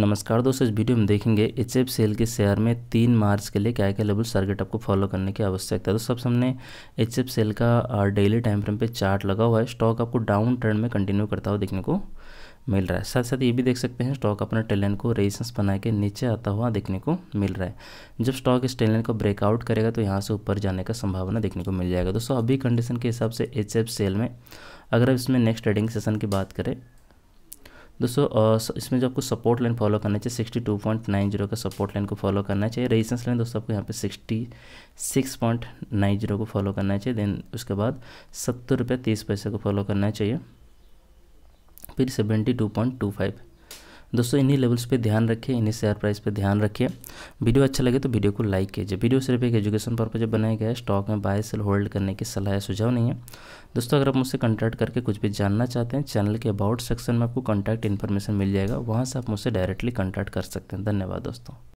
नमस्कार दोस्तों इस वीडियो में देखेंगे एच सेल के शेयर में तीन मार्च के लिए क्या क्या लेवल टारगेट आपको फॉलो करने की आवश्यकता है तो सबसे हमने एच सेल का डेली टाइम फ्रेम पे चार्ट लगा हुआ है स्टॉक आपको डाउन ट्रेंड में कंटिन्यू करता हुआ देखने को मिल रहा है साथ साथ ये भी देख सकते हैं स्टॉक अपना टेलन को रेजिस्टेंस बना के नीचे आता हुआ देखने को मिल रहा है जब स्टॉक इस टेलन को ब्रेकआउट करेगा तो यहाँ से ऊपर जाने का संभावना देखने को मिल जाएगा दोस्तों अभी कंडीशन के हिसाब से एच सेल में अगर इसमें नेक्स्ट ट्रेडिंग सेशन की बात करें दोस्तों इसमें जो आपको सपोर्ट लाइन फॉलो करना चाहिए sixty two point nine zero का सपोर्ट लाइन को फॉलो करना चाहिए रेजिस्टेंस लाइन दोस्तों आपको यहाँ पे sixty six point nine zero को फॉलो करना चाहिए देन उसके बाद सत्तर रुपये तीस पैसे को फॉलो करना चाहिए फिर seventy two point two five दोस्तों इन्हीं लेवल्स पे ध्यान रखिए इन्हीं शेयर प्राइस पे ध्यान रखिए वीडियो अच्छा लगे तो वीडियो को लाइक कीजिए वीडियो सिर्फ एक एजुकेशन पर्पज बनाया गया है स्टॉक में बाय सेल होल्ड करने की सलाह या सुझाव नहीं है दोस्तों अगर आप मुझसे कॉन्टैक्ट करके कुछ भी जानना चाहते हैं चैनल के अबाउट सेक्शन में आपको कॉन्टैक्ट इन्फॉर्मेशन मिल जाएगा वहाँ से आप मुझसे डायरेक्टली कॉन्टैक्ट कर सकते हैं धन्यवाद दोस्तों